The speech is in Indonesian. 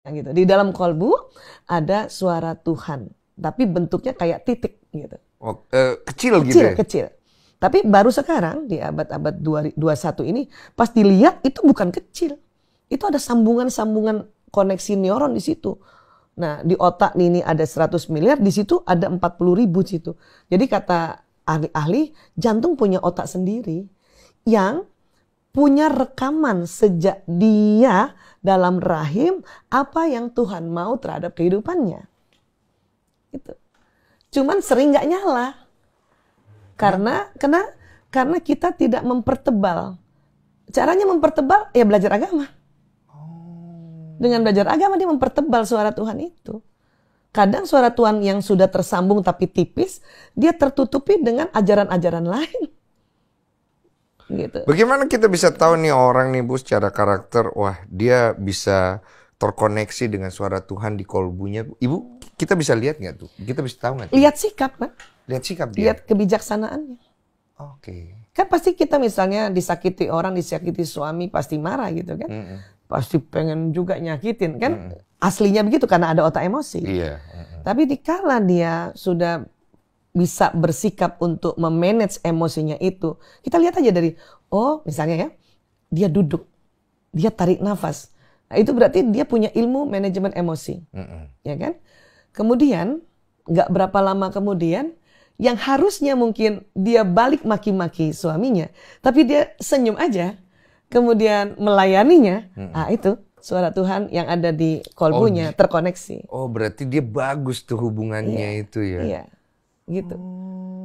Nah, gitu. Di dalam kolbu ada suara Tuhan, tapi bentuknya kayak titik gitu. Oh, eh, kecil, gitu kecil gitu. Ya? Kecil, Tapi baru sekarang di abad-abad 21 ini pas dilihat itu bukan kecil. Itu ada sambungan-sambungan koneksi neuron di situ. Nah, di otak ini ada 100 miliar, di situ ada 40 ribu situ. Jadi kata ahli-ahli, jantung punya otak sendiri yang punya rekaman sejak dia dalam rahim apa yang Tuhan mau terhadap kehidupannya. itu Cuman sering nggak nyala. Karena kena karena kita tidak mempertebal. Caranya mempertebal ya belajar agama. Dengan belajar agama dia mempertebal suara Tuhan itu. Kadang suara Tuhan yang sudah tersambung tapi tipis, dia tertutupi dengan ajaran-ajaran lain gitu. Bagaimana kita bisa tahu nih orang nih Bu secara karakter, wah dia bisa terkoneksi dengan suara Tuhan di kolbunya. Ibu, kita bisa lihat nggak tuh? Kita bisa tahu nggak? Lihat sikap, Pak. Lihat sikap dia. Lihat kebijaksanaannya. Oke. Okay. Kan pasti kita misalnya disakiti orang, disakiti suami pasti marah gitu kan. Mm -mm. Pasti pengen juga nyakitin kan. Mm -mm. Aslinya begitu karena ada otak emosi. Iya. Mm -mm. Tapi dikala dia sudah bisa bersikap untuk memanage emosinya itu, kita lihat aja dari, oh misalnya ya, dia duduk, dia tarik nafas. Nah, itu berarti dia punya ilmu manajemen emosi, mm -hmm. ya kan? Kemudian, nggak berapa lama kemudian, yang harusnya mungkin dia balik maki-maki suaminya, tapi dia senyum aja, kemudian melayaninya, mm -hmm. ah itu suara Tuhan yang ada di kolbunya oh, terkoneksi. Oh, berarti dia bagus tuh hubungannya iya, itu ya. Iya gitu. Oh.